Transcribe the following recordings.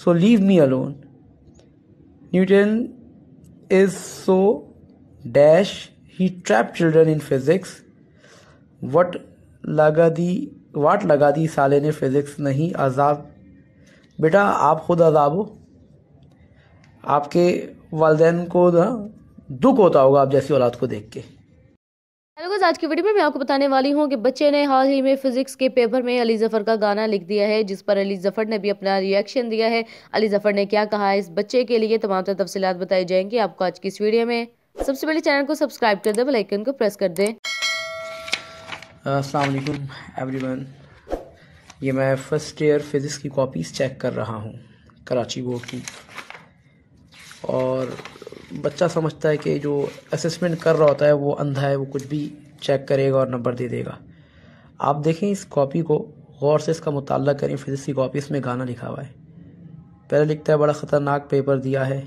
so leave me alone newton is so dash he trapped children in physics what lagadi वाट लगा दी साले ने physics नहीं अजाब बेटा आप खुद अजाब हो आपके वालदेन को दुख होता होगा आप जैसी औलाद को देख के व्यूवर्स आज की वीडियो में मैं आपको बताने वाली हूँ कि बच्चे ने हाल ही में फिजिक्स के पेपर में अली जफर का गाना लिख दिया है जिस पर अली जफर ने भी अपना रिएक्शन दिया है अली जफर ने क्या कहा इस बच्चे के लिए तमाम तर तफसीत बताई जाएंगी आपको आज की इस वीडियो में सबसे पहले चैनल को सब्सक्राइब कर दे बेलाइकन को प्रेस कर दें असलकुम एवरीवन ये मैं फर्स्ट ईयर फिज़िक्स की कॉपीज़ चेक कर रहा हूँ कराची बोर्ड की और बच्चा समझता है कि जो असेसमेंट कर रहा होता है वो अंधा है वो कुछ भी चेक करेगा और नंबर दे देगा आप देखें इस कॉपी को गौर से इसका मुताल करें फिर इसकी कॉपी इसमें गाना लिखा हुआ है पहले लिखता है बड़ा ख़तरनाक पेपर दिया है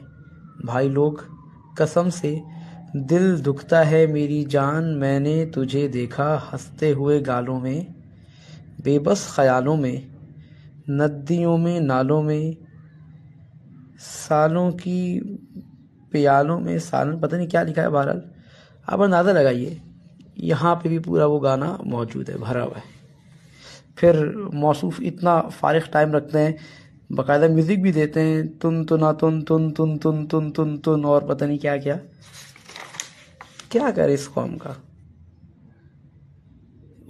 भाई लोग कसम से दिल दुखता है मेरी जान मैंने तुझे देखा हंसते हुए गालों में बेबस ख्यालों में नदियों में नालों में सालों की प्यालों में सालों पता नहीं क्या लिखा है बहरहाल आप अंदाज़ा लगाइए यहाँ पे भी पूरा वो गाना मौजूद है भरा हुआ है फिर मौसू इतना फारिग टाइम रखते हैं बाकायदा म्यूज़िक भी देते हैं तुन तुना तो तुन तुन तुन तुन तुन तुन तुन और पता नहीं क्या क्या क्या करें इस कॉम का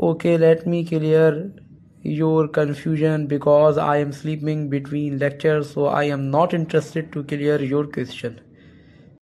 okay let me clear your confusion because I am sleeping between lecture so I am not interested to clear your question